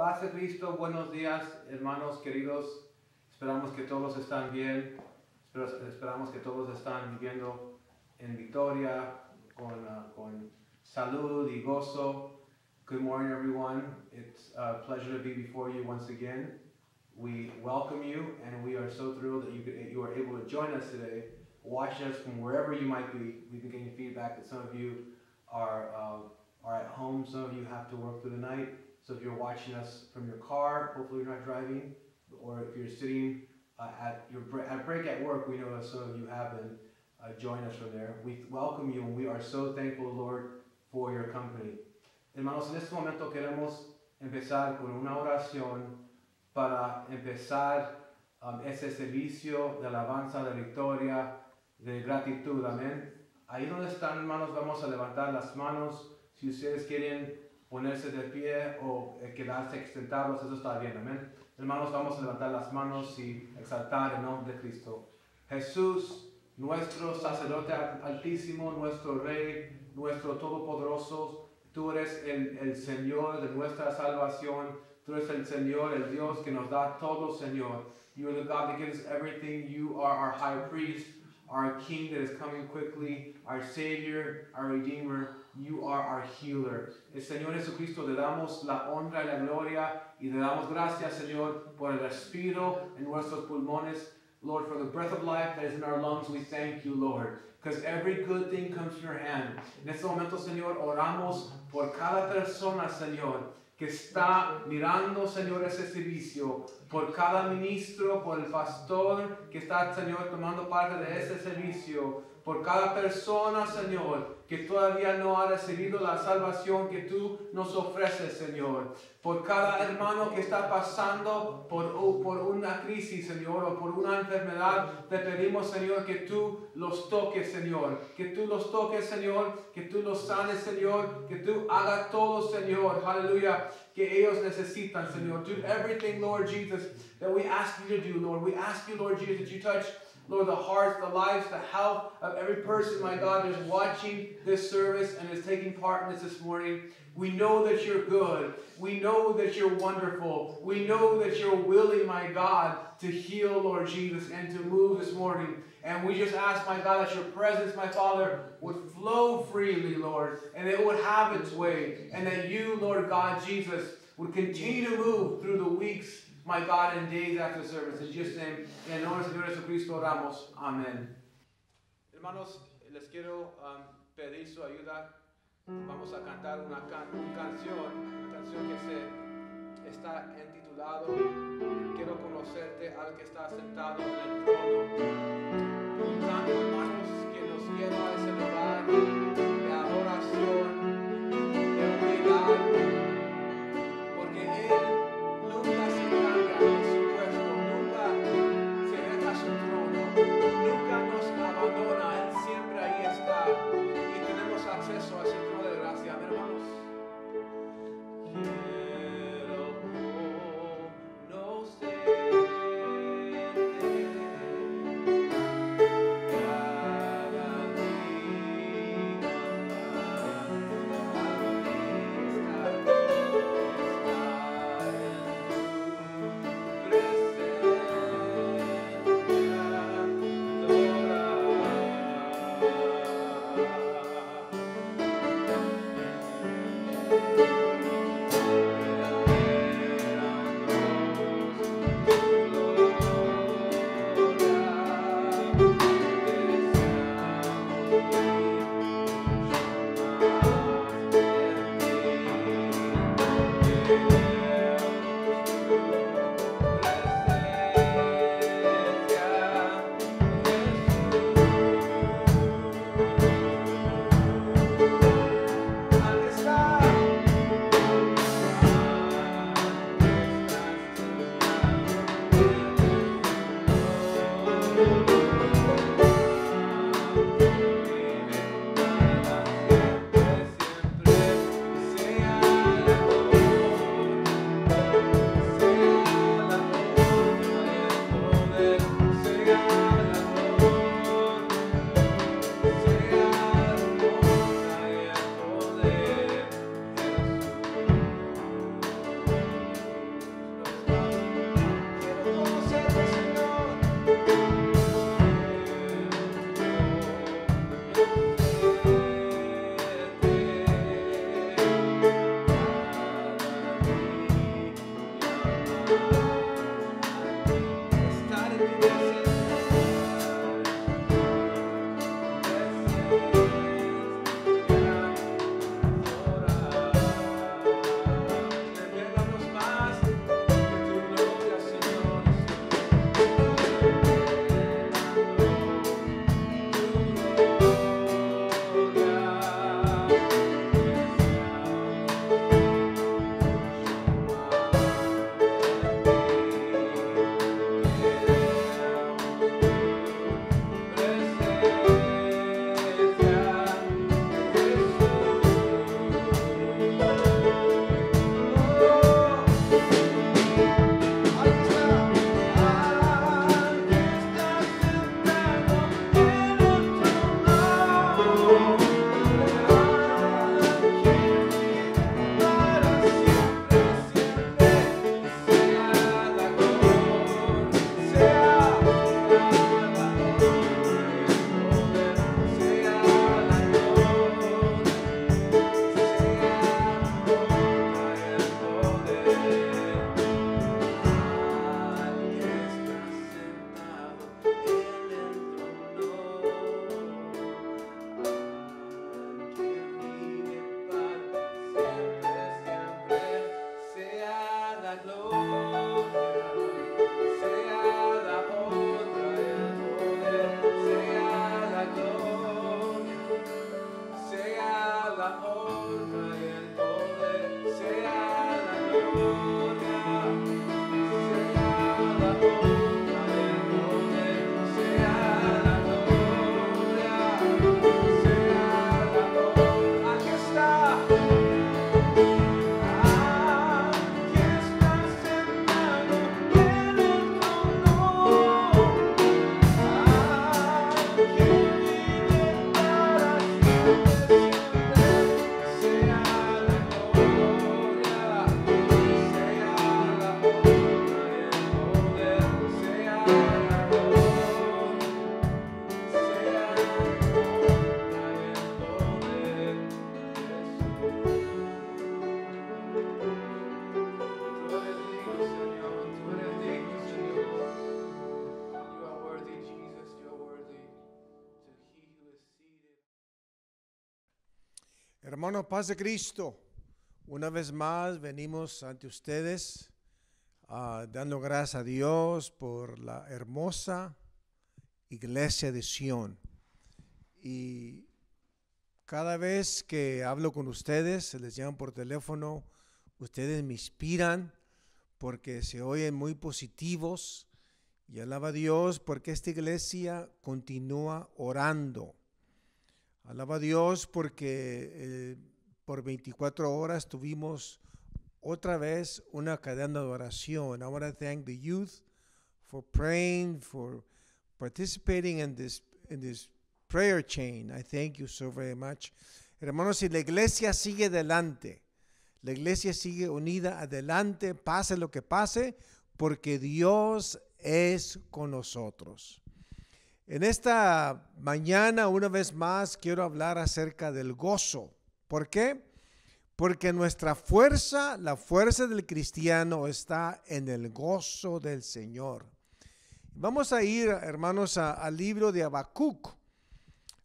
Paz Cristo, buenos días hermanos queridos, esperamos que todos están bien, esperamos que todos están viviendo en victoria, con, uh, con salud y gozo. Good morning everyone, it's a pleasure to be before you once again. We welcome you and we are so thrilled that you, could, you are able to join us today, watch us from wherever you might be. We've been getting feedback that some of you are, uh, are at home, some of you have to work through the night. So if you're watching us from your car, hopefully you're not driving, or if you're sitting uh, at your bre at break at work, we know that some of you have been, uh, join us from there. We welcome you and we are so thankful, Lord, for your company. Hermanos, en este momento queremos empezar con una oración para empezar um, ese servicio de alabanza, de victoria, de gratitud. Amén. Ahí donde están, hermanos, vamos a levantar las manos. Si ustedes quieren ponerse de pie o eh, quedarse extentados, eso está bien, amén. Hermanos, vamos a levantar las manos y exaltar el nombre de Cristo. Jesús, nuestro sacerdote altísimo, nuestro Rey, nuestro Todopoderoso, tú eres el, el Señor de nuestra salvación. Tú eres el Señor, el Dios que nos da todo, Señor. You are God that gives everything. You are our high priest. our King that is coming quickly, our Savior, our Redeemer, you are our healer. El Señor Jesucristo, le damos la honra y la gloria y le damos gracias, Señor, por el respiro en nuestros pulmones. Lord, for the breath of life that is in our lungs, we thank you, Lord. Because every good thing comes from your hand. En este momento, Señor, oramos por cada persona, Señor, que está mirando, Señor, ese servicio, por cada ministro, por el pastor que está, Señor, tomando parte de ese servicio, por cada persona, Señor, que todavía no ha recibido la salvación que tú nos ofreces, Señor. Por cada hermano que está pasando por, por una crisis, Señor, o por una enfermedad, te pedimos, Señor, que tú los toques, Señor. Que tú los toques, Señor. Que tú los sanes, Señor. Que tú hagas todo, Señor. Aleluya. Que ellos necesitan, Señor. Do everything, Lord Jesus, that we ask you to do, Lord. We ask you, Lord Jesus, that you touch. Lord, the hearts, the lives, the health of every person, my God, that is watching this service and is taking part in this this morning. We know that you're good. We know that you're wonderful. We know that you're willing, my God, to heal, Lord Jesus, and to move this morning. And we just ask, my God, that your presence, my Father, would flow freely, Lord, and it would have its way. And that you, Lord God, Jesus, would continue to move through the weeks my God, in days after service. In Jesus' name, en el nombre del Señor Jesucristo oramos. Amén. Hermanos, les quiero um, pedir su ayuda. Vamos a cantar una, canción, una canción que se está entitulado Quiero conocerte al que está sentado en el trono. Un canto, hermanos, que nos lleva a ese lugar. Hermano paz de Cristo. Una vez más venimos ante ustedes ah, dando gracias a Dios por la hermosa iglesia de Sion. Y cada vez que hablo con ustedes, se les llaman por teléfono, ustedes me inspiran porque se oyen muy positivos y alaba a Dios porque esta iglesia continúa orando Alaba a Dios porque eh, por 24 horas tuvimos otra vez una cadena de oración. I want to thank the youth for praying, for participating in this, in this prayer chain. I thank you so very much. Hermanos, si la iglesia sigue adelante. La iglesia sigue unida adelante, pase lo que pase, porque Dios es con nosotros. En esta mañana, una vez más, quiero hablar acerca del gozo. ¿Por qué? Porque nuestra fuerza, la fuerza del cristiano está en el gozo del Señor. Vamos a ir, hermanos, al libro de Habacuc.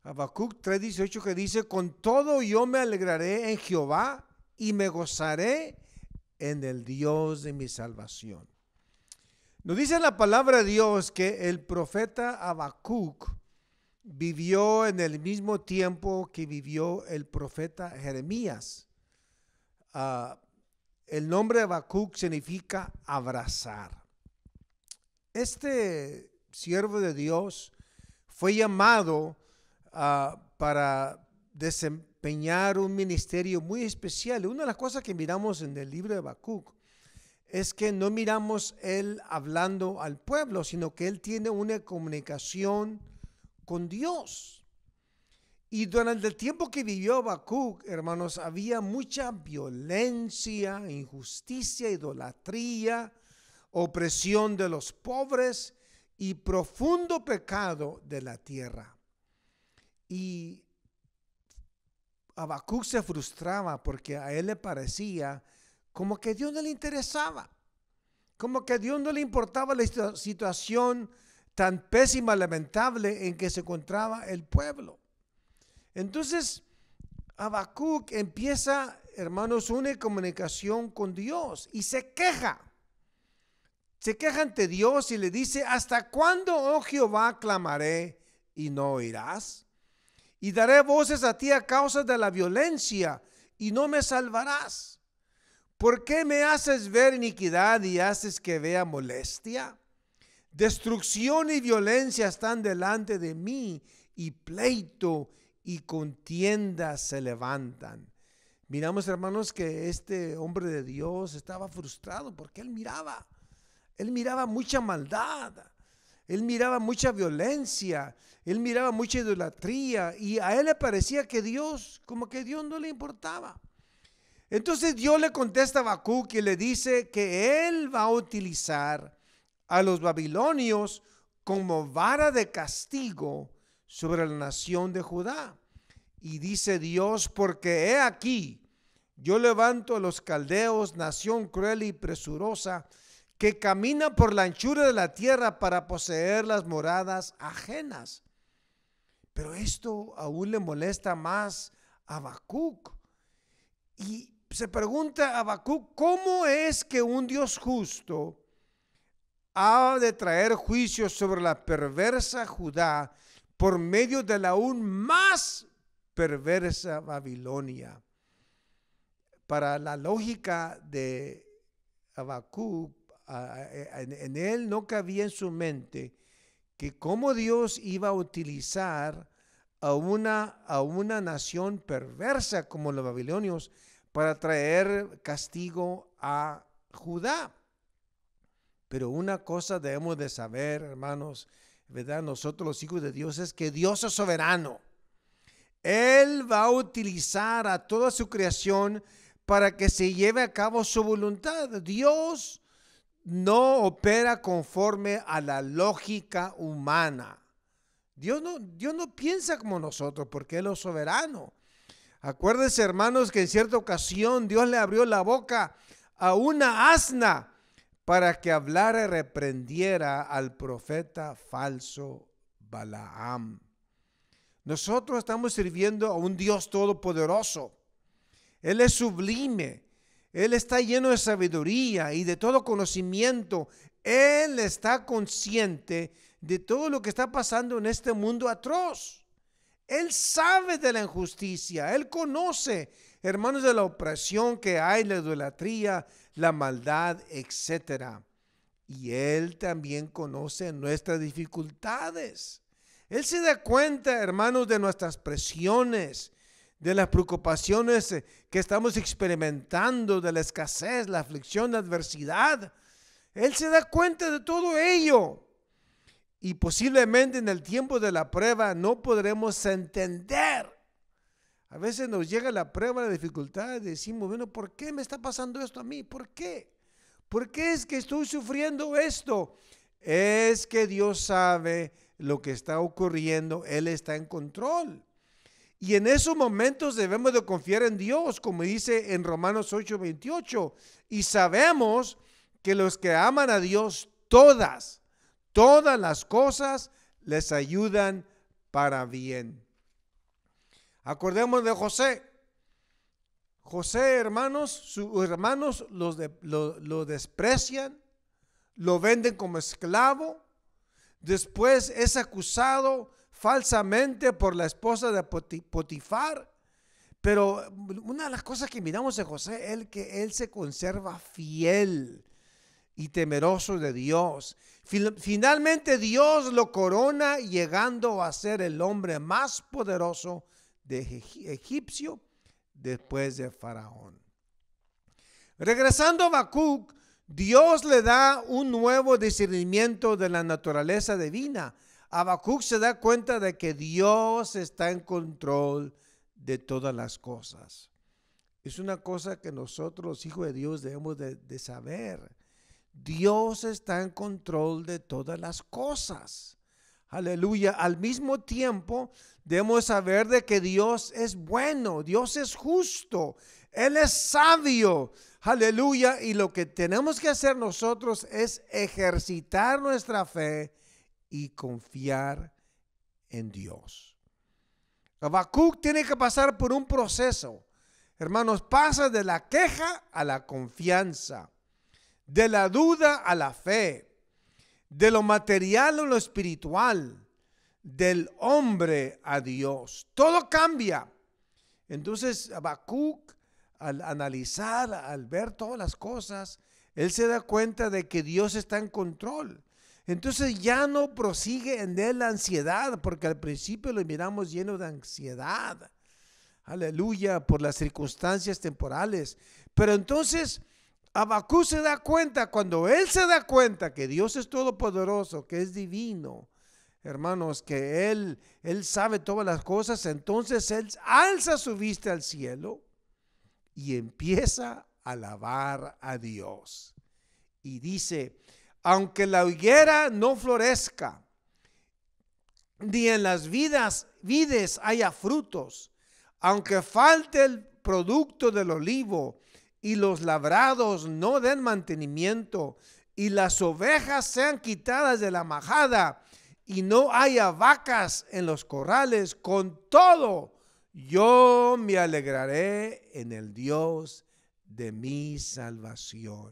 Habacuc 3:18 que dice, con todo yo me alegraré en Jehová y me gozaré en el Dios de mi salvación. Nos dice la palabra de Dios que el profeta Habacuc vivió en el mismo tiempo que vivió el profeta Jeremías. Ah, el nombre Habacuc significa abrazar. Este siervo de Dios fue llamado ah, para desempeñar un ministerio muy especial. Una de las cosas que miramos en el libro de Habacuc es que no miramos Él hablando al pueblo, sino que Él tiene una comunicación con Dios. Y durante el tiempo que vivió Habacuc, hermanos, había mucha violencia, injusticia, idolatría, opresión de los pobres y profundo pecado de la tierra. Y Habacuc se frustraba porque a él le parecía como que Dios no le interesaba. Como que a Dios no le importaba la situación tan pésima, lamentable en que se encontraba el pueblo. Entonces, Habacuc empieza, hermanos, una comunicación con Dios y se queja. Se queja ante Dios y le dice, ¿hasta cuándo, oh Jehová, clamaré y no oirás? Y daré voces a ti a causa de la violencia y no me salvarás. ¿Por qué me haces ver iniquidad y haces que vea molestia? Destrucción y violencia están delante de mí y pleito y contienda se levantan. Miramos, hermanos, que este hombre de Dios estaba frustrado porque él miraba, él miraba mucha maldad, él miraba mucha violencia, él miraba mucha idolatría y a él le parecía que Dios, como que Dios no le importaba. Entonces Dios le contesta a Habacuc y le dice que él va a utilizar a los babilonios como vara de castigo sobre la nación de Judá. Y dice Dios, porque he aquí, yo levanto a los caldeos, nación cruel y presurosa, que camina por la anchura de la tierra para poseer las moradas ajenas. Pero esto aún le molesta más a Habacuc. Y se pregunta a Habacuc, ¿cómo es que un Dios justo ha de traer juicio sobre la perversa Judá por medio de la aún más perversa Babilonia? Para la lógica de Abacú, en él no cabía en su mente que cómo Dios iba a utilizar a una, a una nación perversa como los babilonios para traer castigo a Judá. Pero una cosa debemos de saber, hermanos, ¿verdad? Nosotros los hijos de Dios es que Dios es soberano. Él va a utilizar a toda su creación para que se lleve a cabo su voluntad. Dios no opera conforme a la lógica humana. Dios no, Dios no piensa como nosotros porque Él es soberano. Acuérdense, hermanos, que en cierta ocasión Dios le abrió la boca a una asna para que hablara y reprendiera al profeta falso Balaam. Nosotros estamos sirviendo a un Dios todopoderoso. Él es sublime. Él está lleno de sabiduría y de todo conocimiento. Él está consciente de todo lo que está pasando en este mundo atroz. Él sabe de la injusticia, Él conoce, hermanos, de la opresión que hay, la idolatría, la maldad, etc. Y Él también conoce nuestras dificultades. Él se da cuenta, hermanos, de nuestras presiones, de las preocupaciones eh, que estamos experimentando, de la escasez, la aflicción, la adversidad. Él se da cuenta de todo ello. Y posiblemente en el tiempo de la prueba no podremos entender. A veces nos llega la prueba, la dificultad, decimos, bueno, ¿por qué me está pasando esto a mí? ¿Por qué? ¿Por qué es que estoy sufriendo esto? Es que Dios sabe lo que está ocurriendo, Él está en control. Y en esos momentos debemos de confiar en Dios, como dice en Romanos 8, 28. Y sabemos que los que aman a Dios, todas todas las cosas les ayudan para bien. Acordemos de José. José, hermanos, sus hermanos lo, lo desprecian, lo venden como esclavo. Después es acusado falsamente por la esposa de Potifar. Pero una de las cosas que miramos de José es que él se conserva fiel y temeroso de Dios. Finalmente Dios lo corona llegando a ser el hombre más poderoso de egipcio después de Faraón. Regresando a Habacuc, Dios le da un nuevo discernimiento de la naturaleza divina. a Habacuc se da cuenta de que Dios está en control de todas las cosas. Es una cosa que nosotros, hijos de Dios, debemos de saber Dios está en control de todas las cosas. Aleluya. Al mismo tiempo, debemos saber de que Dios es bueno, Dios es justo, Él es sabio. Aleluya. Y lo que tenemos que hacer nosotros es ejercitar nuestra fe y confiar en Dios. Habacuc tiene que pasar por un proceso. Hermanos, pasa de la queja a la confianza de la duda a la fe, de lo material a lo espiritual, del hombre a Dios. Todo cambia. Entonces Habacuc, al analizar, al ver todas las cosas, él se da cuenta de que Dios está en control. Entonces ya no prosigue en él la ansiedad, porque al principio lo miramos lleno de ansiedad. Aleluya, por las circunstancias temporales. Pero entonces Abacú se da cuenta, cuando él se da cuenta que Dios es todopoderoso, que es divino, hermanos, que él, él sabe todas las cosas, entonces él alza su vista al cielo y empieza a alabar a Dios. Y dice, aunque la higuera no florezca, ni en las vidas, vides haya frutos, aunque falte el producto del olivo, y los labrados no den mantenimiento, y las ovejas sean quitadas de la majada, y no haya vacas en los corrales, con todo yo me alegraré en el Dios de mi salvación.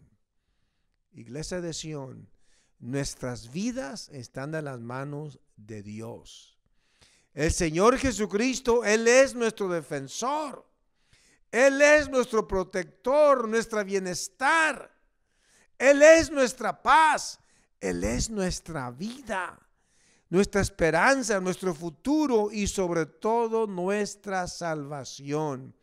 Iglesia de Sión, nuestras vidas están en las manos de Dios. El Señor Jesucristo, Él es nuestro defensor. Él es nuestro protector, nuestro bienestar. Él es nuestra paz. Él es nuestra vida, nuestra esperanza, nuestro futuro y sobre todo nuestra salvación.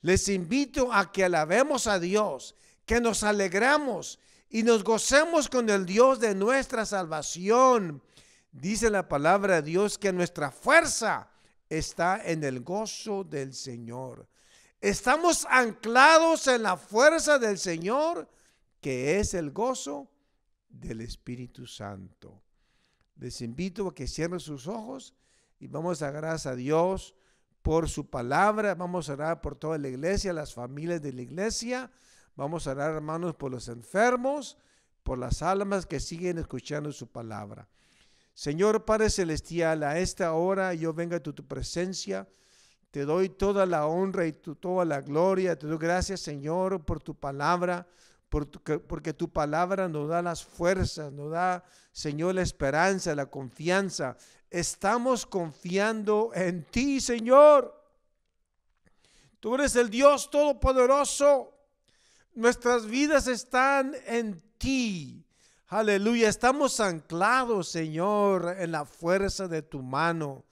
Les invito a que alabemos a Dios, que nos alegramos y nos gocemos con el Dios de nuestra salvación. Dice la palabra de Dios que nuestra fuerza está en el gozo del Señor. Estamos anclados en la fuerza del Señor, que es el gozo del Espíritu Santo. Les invito a que cierren sus ojos y vamos a dar a Dios por su palabra. Vamos a orar por toda la iglesia, las familias de la iglesia. Vamos a orar, hermanos, por los enfermos, por las almas que siguen escuchando su palabra. Señor Padre Celestial, a esta hora yo vengo a tu, tu presencia te doy toda la honra y toda la gloria. Te doy gracias, Señor, por tu palabra, porque tu palabra nos da las fuerzas, nos da, Señor, la esperanza, la confianza. Estamos confiando en ti, Señor. Tú eres el Dios Todopoderoso. Nuestras vidas están en ti. Aleluya. Estamos anclados, Señor, en la fuerza de tu mano.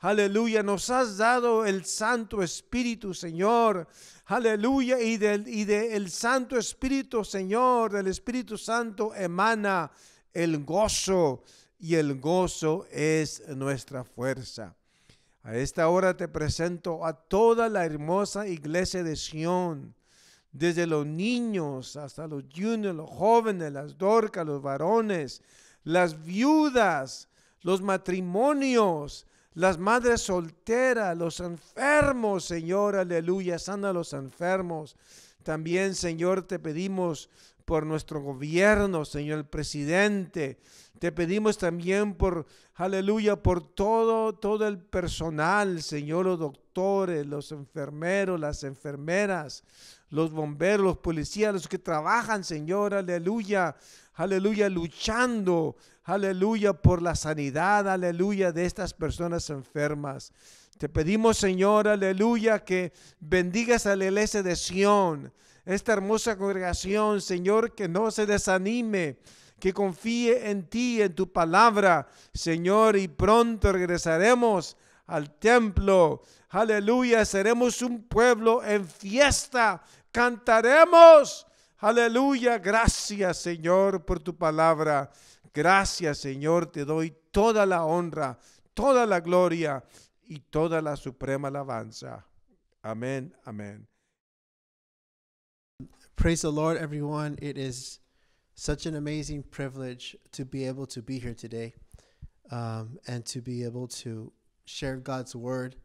Aleluya, nos has dado el Santo Espíritu, Señor. Aleluya, y del y Santo Espíritu, Señor, del Espíritu Santo emana el gozo y el gozo es nuestra fuerza. A esta hora te presento a toda la hermosa iglesia de Sión, desde los niños hasta los juniors, los jóvenes, las dorcas, los varones, las viudas, los matrimonios, las madres solteras, los enfermos, Señor, aleluya, sana a los enfermos. También, Señor, te pedimos por nuestro gobierno, Señor, el presidente. Te pedimos también por, aleluya, por todo, todo el personal, Señor, los doctores, los enfermeros, las enfermeras, los bomberos, los policías, los que trabajan, Señor, aleluya, aleluya, luchando, aleluya, por la sanidad, aleluya, de estas personas enfermas. Te pedimos, Señor, aleluya, que bendigas a la iglesia de Sión, esta hermosa congregación, Señor, que no se desanime, que confíe en ti, en tu palabra, Señor, y pronto regresaremos al templo. Aleluya, seremos un pueblo en fiesta, cantaremos Aleluya, gracias Señor por tu palabra. Gracias Señor, te doy toda la honra, toda la gloria y toda la suprema alabanza. Amén, amén. Praise the Lord, everyone. It is such an amazing privilege to be able to be here today um, and to be able to share God's word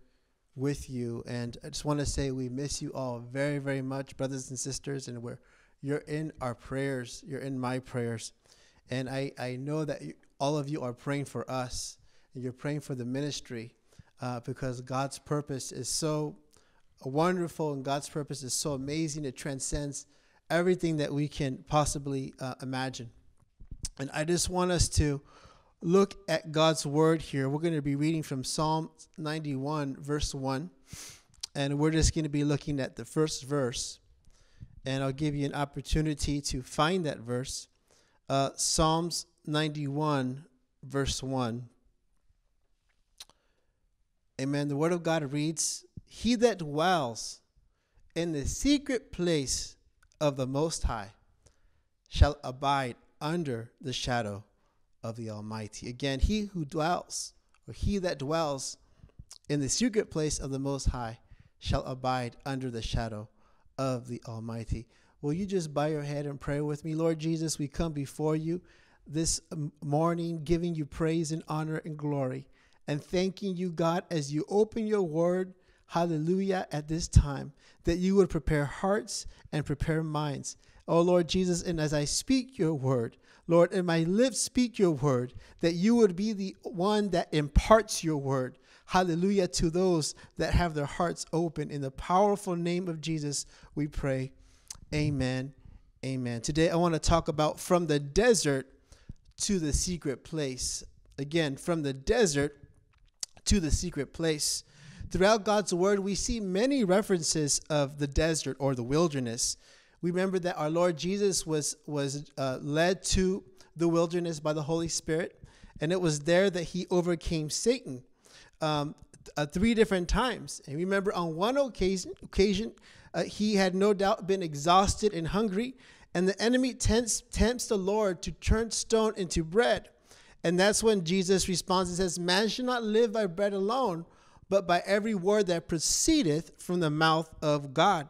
with you. And I just want to say we miss you all very, very much, brothers and sisters, and we're you're in our prayers. You're in my prayers. And I, I know that you, all of you are praying for us. And you're praying for the ministry uh, because God's purpose is so wonderful and God's purpose is so amazing. It transcends everything that we can possibly uh, imagine. And I just want us to look at God's word here. We're going to be reading from Psalm 91, verse 1. And we're just going to be looking at the first verse and I'll give you an opportunity to find that verse. Uh, Psalms 91, verse 1. Amen. The Word of God reads He that dwells in the secret place of the Most High shall abide under the shadow of the Almighty. Again, he who dwells, or he that dwells in the secret place of the Most High, shall abide under the shadow of the Almighty. Will you just bow your head and pray with me? Lord Jesus, we come before you this morning, giving you praise and honor and glory, and thanking you, God, as you open your word, hallelujah, at this time, that you would prepare hearts and prepare minds. Oh, Lord Jesus, and as I speak your word, Lord, and my lips speak your word, that you would be the one that imparts your word, Hallelujah to those that have their hearts open. In the powerful name of Jesus, we pray. Amen. Amen. Today, I want to talk about from the desert to the secret place. Again, from the desert to the secret place. Throughout God's word, we see many references of the desert or the wilderness. We remember that our Lord Jesus was, was uh, led to the wilderness by the Holy Spirit, and it was there that he overcame Satan um, uh, three different times. And remember, on one occasion, occasion uh, he had no doubt been exhausted and hungry, and the enemy tempts, tempts the Lord to turn stone into bread. And that's when Jesus responds and says, Man should not live by bread alone, but by every word that proceedeth from the mouth of God.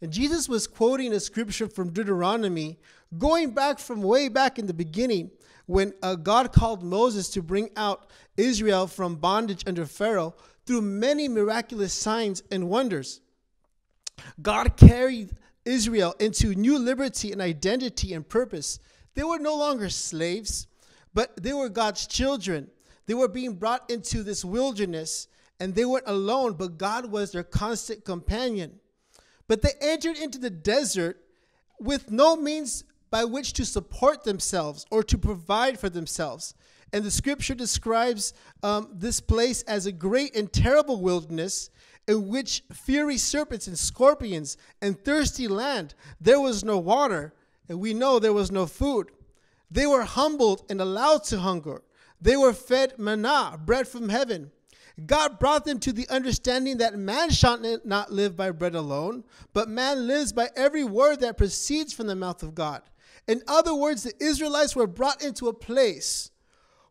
And Jesus was quoting a scripture from Deuteronomy, going back from way back in the beginning, when uh, God called Moses to bring out Israel from bondage under Pharaoh through many miraculous signs and wonders. God carried Israel into new liberty and identity and purpose. They were no longer slaves, but they were God's children. They were being brought into this wilderness and they weren't alone, but God was their constant companion. But they entered into the desert with no means by which to support themselves or to provide for themselves. And the scripture describes um, this place as a great and terrible wilderness in which fiery serpents and scorpions and thirsty land. There was no water, and we know there was no food. They were humbled and allowed to hunger. They were fed manna, bread from heaven. God brought them to the understanding that man shall not live by bread alone, but man lives by every word that proceeds from the mouth of God. In other words, the Israelites were brought into a place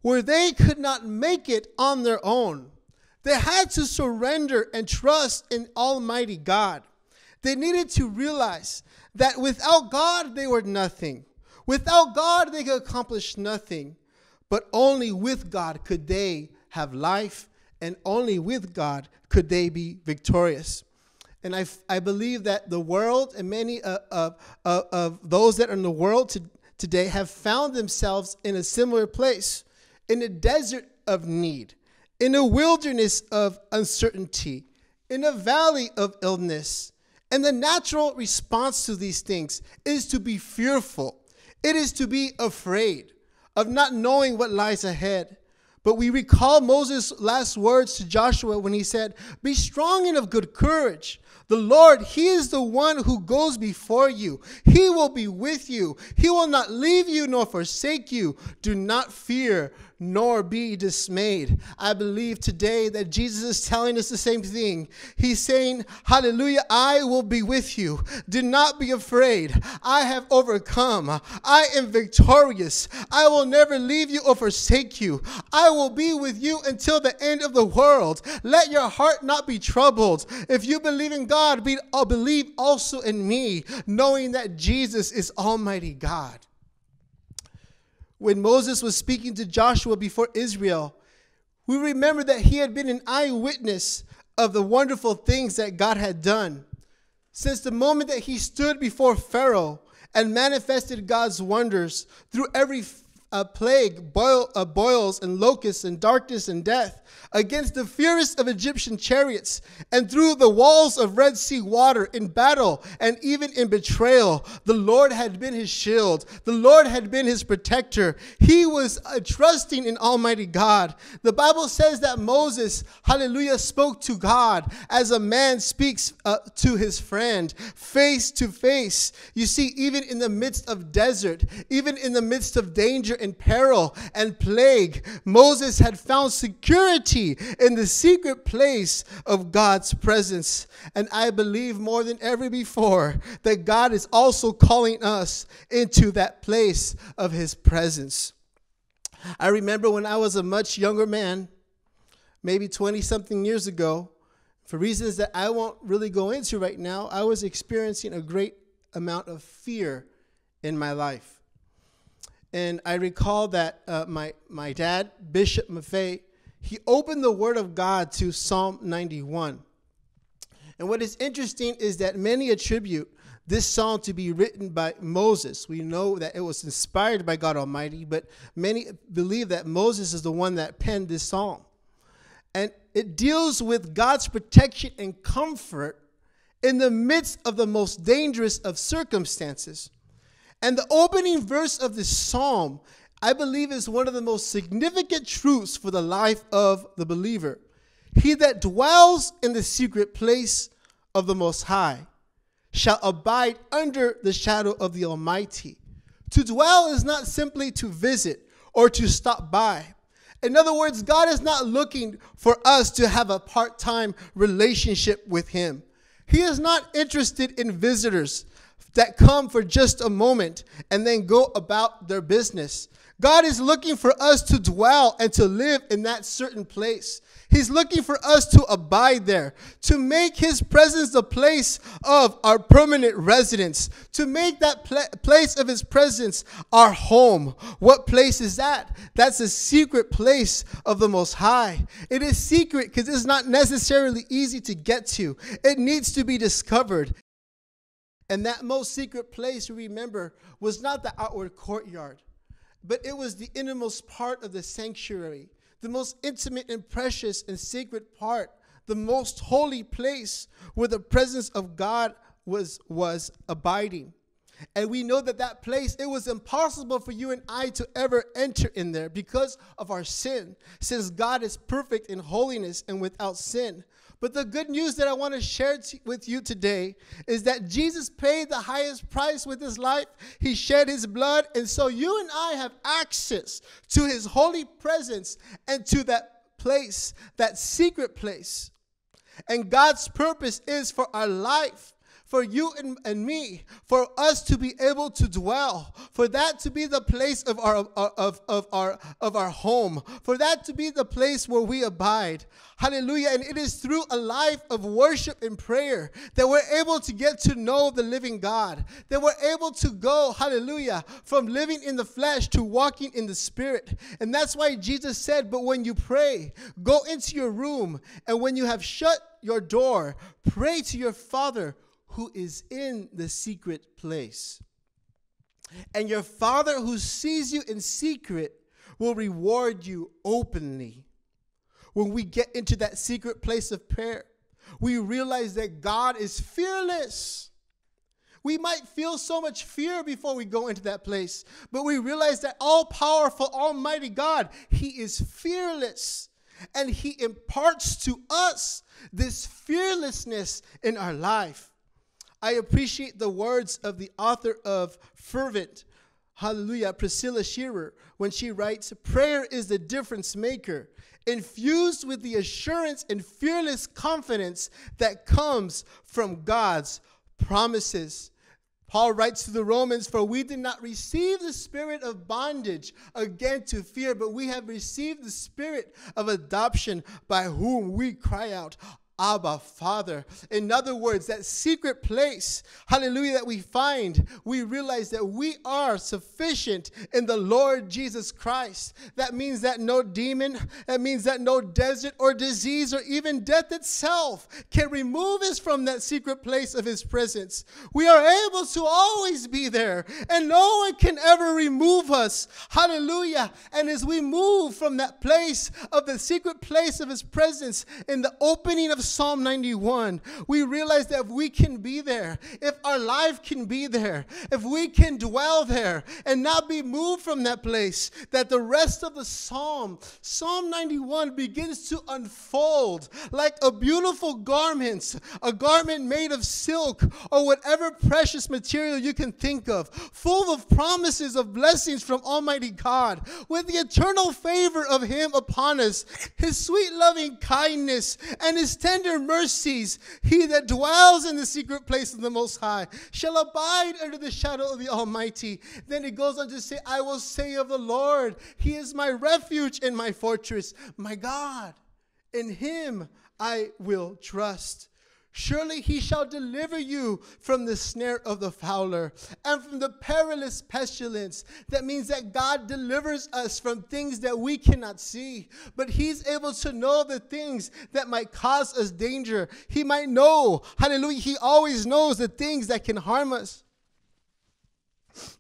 where they could not make it on their own. They had to surrender and trust in Almighty God. They needed to realize that without God, they were nothing. Without God, they could accomplish nothing. But only with God could they have life, and only with God could they be victorious. And I, I believe that the world and many of, uh, of, uh, uh, of those that are in the world to, today have found themselves in a similar place, in a desert of need, in a wilderness of uncertainty, in a valley of illness. And the natural response to these things is to be fearful, it is to be afraid of not knowing what lies ahead. But we recall Moses' last words to Joshua when he said, Be strong and of good courage. The Lord, He is the one who goes before you. He will be with you. He will not leave you nor forsake you. Do not fear, nor be dismayed. I believe today that Jesus is telling us the same thing. He's saying, Hallelujah, I will be with you. Do not be afraid. I have overcome. I am victorious. I will never leave you or forsake you. I will be with you until the end of the world. Let your heart not be troubled. If you believe in God, be, uh, believe also in me, knowing that Jesus is Almighty God when Moses was speaking to Joshua before Israel, we remember that he had been an eyewitness of the wonderful things that God had done. Since the moment that he stood before Pharaoh and manifested God's wonders through every a plague boil, uh, boils and locusts and darkness and death against the fiercest of Egyptian chariots and through the walls of Red Sea water in battle and even in betrayal. The Lord had been his shield. The Lord had been his protector. He was uh, trusting in Almighty God. The Bible says that Moses, hallelujah, spoke to God as a man speaks uh, to his friend face to face. You see, even in the midst of desert, even in the midst of danger in peril and plague, Moses had found security in the secret place of God's presence. And I believe more than ever before that God is also calling us into that place of his presence. I remember when I was a much younger man, maybe 20 something years ago, for reasons that I won't really go into right now, I was experiencing a great amount of fear in my life. And I recall that uh, my, my dad, Bishop Maffei, he opened the Word of God to Psalm 91. And what is interesting is that many attribute this psalm to be written by Moses. We know that it was inspired by God Almighty, but many believe that Moses is the one that penned this psalm. And it deals with God's protection and comfort in the midst of the most dangerous of circumstances. And the opening verse of this psalm, I believe, is one of the most significant truths for the life of the believer. He that dwells in the secret place of the Most High shall abide under the shadow of the Almighty. To dwell is not simply to visit or to stop by. In other words, God is not looking for us to have a part time relationship with Him. He is not interested in visitors that come for just a moment and then go about their business. God is looking for us to dwell and to live in that certain place. He's looking for us to abide there, to make His presence the place of our permanent residence, to make that pl- place of His presence our home. What place is that? That's a secret place of the Most High. It is secret because it's not necessarily easy to get to, it needs to be discovered, and that most secret place, we remember, was not the outward courtyard, but it was the innermost part of the sanctuary, the most intimate and precious and sacred part, the most holy place where the presence of God was, was abiding. And we know that that place, it was impossible for you and I to ever enter in there because of our sin, since God is perfect in holiness and without sin. But the good news that I want to share t- with you today is that Jesus paid the highest price with his life. He shed his blood. And so you and I have access to his holy presence and to that place, that secret place. And God's purpose is for our life for you and, and, me, for us to be able to dwell, for that to be the place of our uh, of, of our of our home, for that to be the place where we abide. Hallelujah. And it is through a life of worship and prayer that we're able to get to know the living God, that we're able to go, hallelujah, from living in the flesh to walking in the spirit. And that's why Jesus said, But when you pray, go into your room, and when you have shut your door, pray to your Father who is in the secret place. And your Father who sees you in secret will reward you openly. When we get into that secret place of prayer, we realize that God is fearless. We might feel so much fear before we go into that place, but we realize that all powerful, almighty God, He is fearless and He imparts to us this fearlessness in our life. I appreciate the words of the author of Fervent, hallelujah, Priscilla Shearer, when she writes Prayer is the difference maker, infused with the assurance and fearless confidence that comes from God's promises. Paul writes to the Romans, For we did not receive the spirit of bondage again to fear, but we have received the spirit of adoption by whom we cry out, Abba, Father. In other words, that secret place, hallelujah, that we find, we realize that we are sufficient in the Lord Jesus Christ. That means that no demon, that means that no desert or disease or even death itself can remove us from that secret place of His presence. We are able to always be there, and no one can ever remove us. Hallelujah. And as we move from that place of the secret place of His presence in the opening of Psalm 91, we realize that if we can be there, if our life can be there, if we can dwell there and not be moved from that place, that the rest of the psalm, Psalm 91, begins to unfold like a beautiful garment, a garment made of silk or whatever precious material you can think of, full of promises of blessings from Almighty God, with the eternal favor of Him upon us, His sweet loving kindness, and His tender tender mercies, he that dwells in the secret place of the Most High shall abide under the shadow of the Almighty. Then it goes on to say, I will say of the Lord, He is my refuge and my fortress, my God. In Him I will trust. Surely he shall deliver you from the snare of the fowler and from the perilous pestilence. That means that God delivers us from things that we cannot see, but he's able to know the things that might cause us danger. He might know, hallelujah, he always knows the things that can harm us,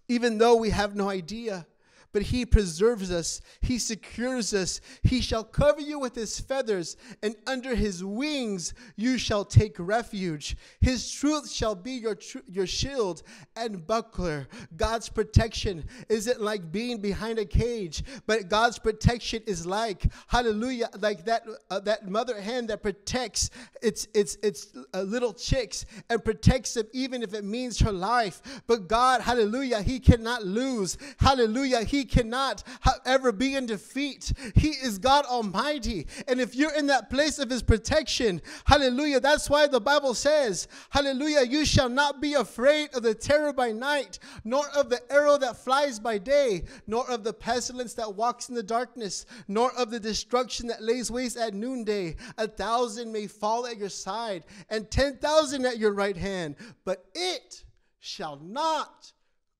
even though we have no idea but he preserves us, he secures us. He shall cover you with his feathers, and under his wings you shall take refuge. His truth shall be your, tr- your shield and buckler. God's protection isn't like being behind a cage, but God's protection is like, hallelujah, like that, uh, that mother hen that protects its, its, its uh, little chicks and protects them even if it means her life. But God, hallelujah, he cannot lose. Hallelujah, he he cannot ever be in defeat. He is God Almighty. And if you're in that place of His protection, hallelujah, that's why the Bible says, hallelujah, you shall not be afraid of the terror by night, nor of the arrow that flies by day, nor of the pestilence that walks in the darkness, nor of the destruction that lays waste at noonday. A thousand may fall at your side, and 10,000 at your right hand, but it shall not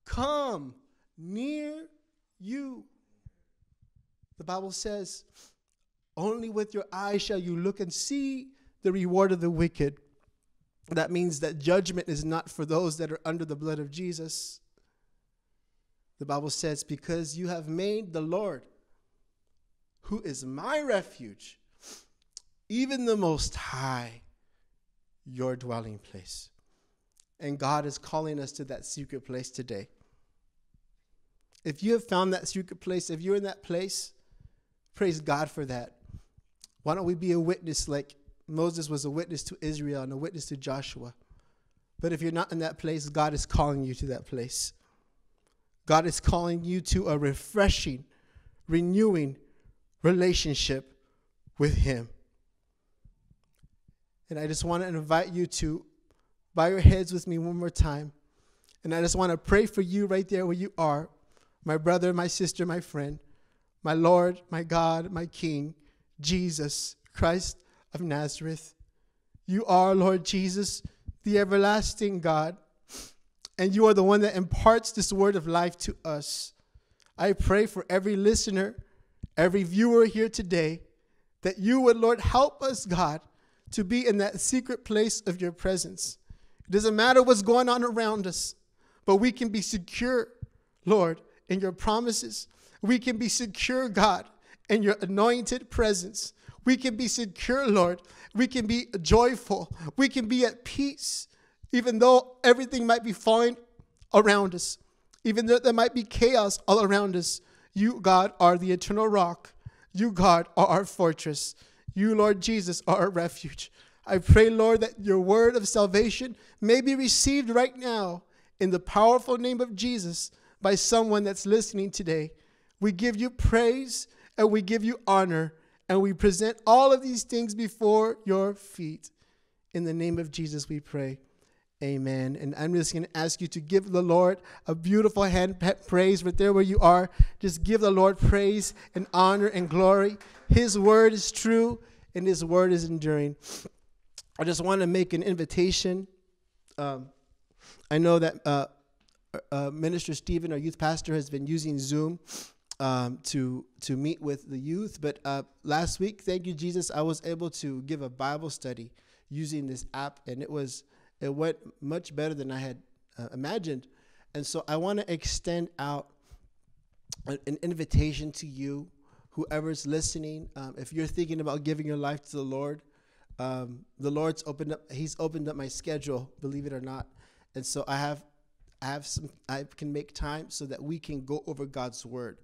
come near you. The Bible says, only with your eyes shall you look and see the reward of the wicked. That means that judgment is not for those that are under the blood of Jesus. The Bible says, because you have made the Lord, who is my refuge, even the Most High, your dwelling place. And God is calling us to that secret place today. If you have found that secret place, if you're in that place, praise God for that. Why don't we be a witness like Moses was a witness to Israel and a witness to Joshua? But if you're not in that place, God is calling you to that place. God is calling you to a refreshing, renewing relationship with Him. And I just want to invite you to bow your heads with me one more time. And I just want to pray for you right there where you are my brother, my sister, my friend, my Lord, my God, my King, Jesus, Christ of Nazareth. You are, Lord Jesus, the everlasting God, and you are the one that imparts this word of life to us. I pray for every listener, every viewer here today, that you would, Lord, help us, God, to be in that secret place of your presence. It doesn't matter what's going on around us, but we can be secure, Lord, in your promises. We can be secure, God, in your anointed presence. We can be secure, Lord. We can be joyful. We can be at peace, even though everything might be fine around us, even though there might be chaos all around us. You, God, are the eternal rock. You, God, are our fortress. You, Lord Jesus, are our refuge. I pray, Lord, that your word of salvation may be received right now in the powerful name of Jesus by someone that's listening today. We give you praise and we give you honor and we present all of these things before your feet. In the name of Jesus, we pray. Amen. And I'm just going to ask you to give the Lord a beautiful hand praise right there where you are. Just give the Lord praise and honor and glory. His word is true and his word is enduring. I just want to make an invitation. Um, I know that uh, uh, Minister Stephen, our youth pastor, has been using Zoom um, to to meet with the youth. But uh, last week, thank you, Jesus, I was able to give a Bible study using this app, and it was it went much better than I had uh, imagined. And so I want to extend out an, an, invitation to you, whoever's listening. Um, if you're thinking about giving your life to the Lord, um, the Lord's opened up. He's opened up my schedule, believe it or not. And so I have I have some, I can make time so that we can go over God's word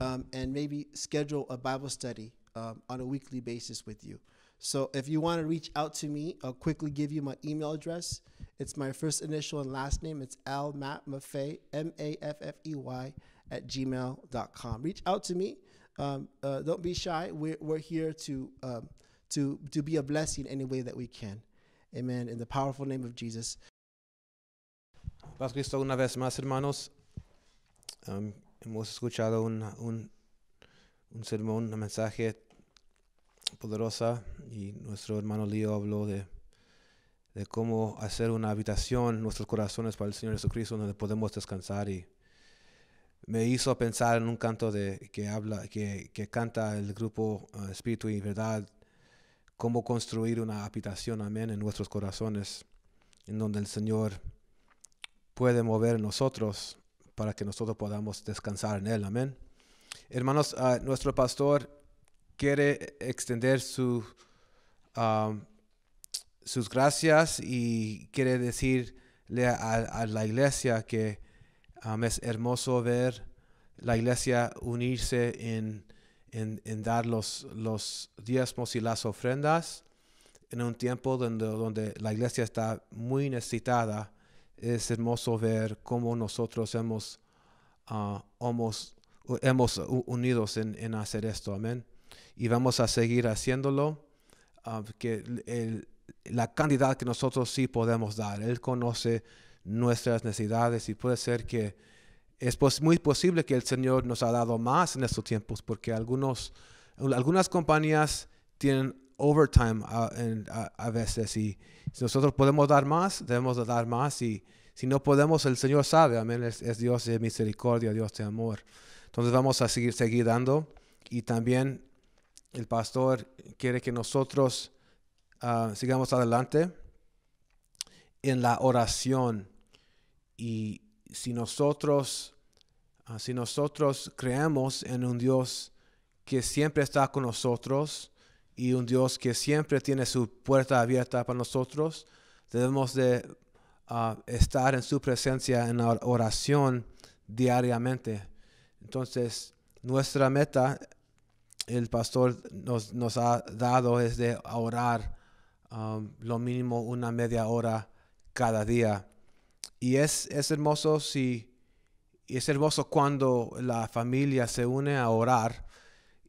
um, and maybe schedule a Bible study um, on a weekly basis with you. So if you want to reach out to me, I'll quickly give you my email address. It's my first initial and last name. It's Al Matt Maffey, M A F F E Y, at gmail.com. Reach out to me. Um, uh, don't be shy. We're, we're here to, um, to, to be a blessing in any way that we can. Amen. In the powerful name of Jesus. Paz Cristo una vez más, hermanos. hemos escuchado un, sermón, un mensaje poderosa y nuestro hermano Leo habló de, de, cómo hacer una habitación en nuestros corazones para el Señor Jesucristo donde podemos descansar y me hizo pensar en un canto de, que, habla, que, canta el grupo eh, Espíritu y Verdad, cómo construir una habitación, amén, en nuestros corazones, en donde el Señor puede mover nosotros para que nosotros podamos descansar en Él. Amén. Hermanos, ah, nuestro pastor quiere extender sus gracias y quiere decirle a, la iglesia que es hermoso ver la iglesia unirse en, dar los, los diezmos y las ofrendas en un tiempo donde, donde la iglesia está muy necesitada es hermoso ver cómo nosotros hemos, uh, hemos, unidos en, hacer esto. Amén. Y vamos a seguir haciéndolo. Ah, que la cantidad que nosotros sí podemos dar. Él conoce nuestras necesidades y puede ser que es muy posible que el Señor nos ha dado más en estos tiempos porque algunos, algunas compañías tienen overtime a, uh, uh, a, veces y si nosotros podemos dar más, debemos dar más y si no podemos, el Señor sabe, amén, es, Dios de misericordia, Dios de amor. Entonces vamos a seguir, seguir dando y también el pastor quiere que nosotros uh, sigamos adelante en la oración y si nosotros, si nosotros creemos en un Dios que siempre está con nosotros, y un Dios que siempre tiene su puerta abierta para nosotros. Debemos de ah, estar en su presencia en la oración diariamente. Entonces, nuestra meta, el pastor nos, nos ha dado, es de orar um, lo mínimo una media hora cada día. Y es, es hermoso si, y es hermoso cuando la familia se une a orar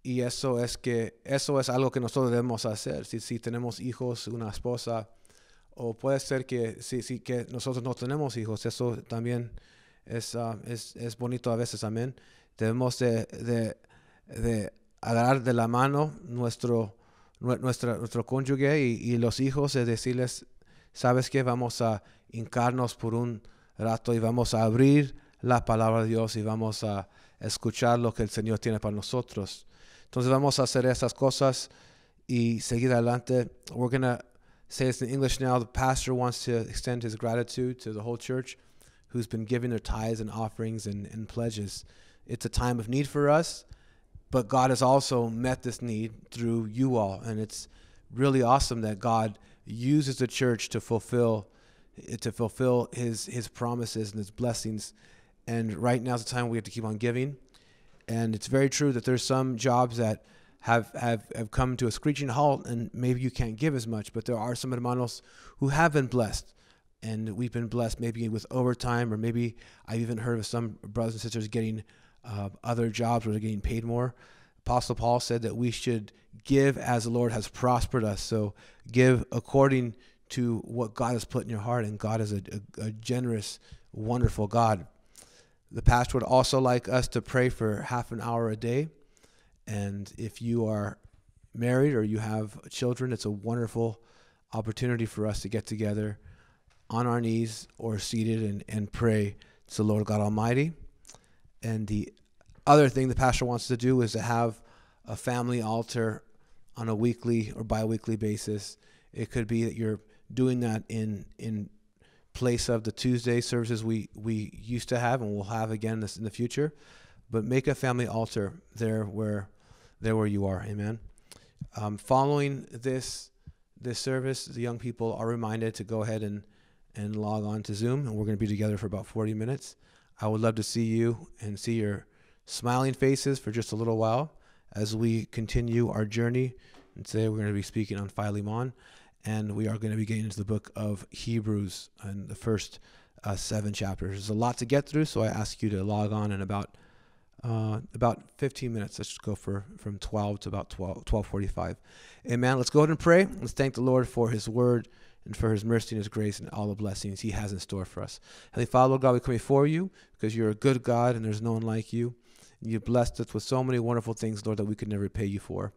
y eso es que eso es algo que nosotros debemos hacer. Si, si tenemos hijos, una esposa, o puede ser que si, si que nosotros no tenemos hijos, eso también es, ah, bonito a veces, amén. Debemos de, de, de agarrar de la mano nuestro, nuestra, nuestro cónyuge y, y, los hijos y decirles, sabes qué? vamos a hincarnos por un rato y vamos a abrir la palabra de Dios y vamos a escuchar lo que el Señor tiene para nosotros. Entonces vamos a hacer esas cosas y seguir adelante. We're going to say this in English now. The pastor wants to extend his gratitude to the whole church who's been giving their tithes and offerings and, and pledges. It's a time of need for us, but God has also met this need through you all. And it's really awesome that God uses the church to fulfill to fulfill his his promises and his blessings. And right now is the time we have to keep on giving. And it's very true that there's some jobs that have, have, have come to a screeching halt and maybe you can't give as much, but there are some hermanos who have been blessed. And we've been blessed maybe with overtime, or maybe I've even heard of some brothers and sisters getting uh, other jobs where they're getting paid more. Apostle Paul said that we should give as the Lord has prospered us. So give according to what God has put in your heart, and God is a, a, a generous, wonderful God. The pastor would also like us to pray for half an hour a day. And if you are married or you have children, it's a wonderful opportunity for us to get together on our knees or seated and, and pray to the Lord God Almighty. And the other thing the pastor wants to do is to have a family altar on a weekly or biweekly basis. It could be that you're doing that in in place of the Tuesday services we, we used to have and we'll have again in the future. But make a family altar there where there where you are. Amen. Um, following this this service, the young people are reminded to go ahead and and log on to Zoom, and we're going to be together for about 40 minutes. I would love to see you and see your smiling faces for just a little while as we continue our journey. And today we're going to be speaking on Philemon and we are going to be getting into the book of Hebrews and the first uh, seven chapters. There's a lot to get through, so I ask you to log on in about uh, about 15 minutes. Let's just go for from 12 to about 12 12:45. Amen. Let's go ahead and pray. Let's thank the Lord for His Word and for His mercy and His grace and all the blessings He has in store for us. Heavenly Father, Lord God, we come before You because You're a good God and there's no one like You. You blessed us with so many wonderful things, Lord, that we could never repay You for.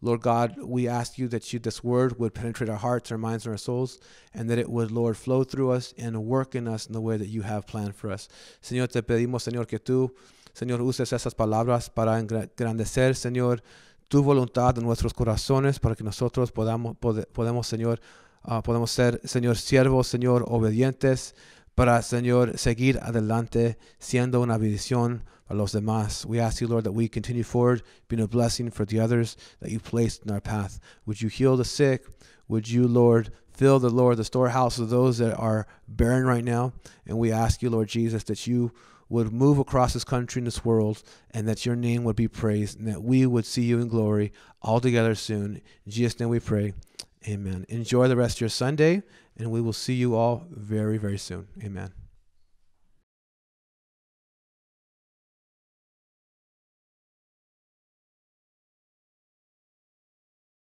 Lord God, we ask you that you, this word would penetrate our hearts, our minds, and our souls, and that it would, Lord, flow through us and work in us in the way that you have planned for us. Señor, te pedimos, Señor, que tú, Señor, uses esas palabras para engrandecer, Señor, tu voluntad en nuestros corazones para que nosotros podamos, podemos, Señor, uh, podemos ser, Señor, siervos, Señor, obedientes, para, Señor, seguir adelante siendo una bendición para los demás. We ask you, Lord, that we continue forward, being a blessing for the others that you placed in our path. Would you heal the sick? Would you, Lord, fill the Lord, the storehouse of those that are barren right now? And we ask you, Lord Jesus, that you would move across this country and this world, and that your name would be praised, and that we would see you in glory all together soon. In Jesus' name we pray. Amen. Enjoy the rest of your Sunday and we will see you all very, very soon. Amen.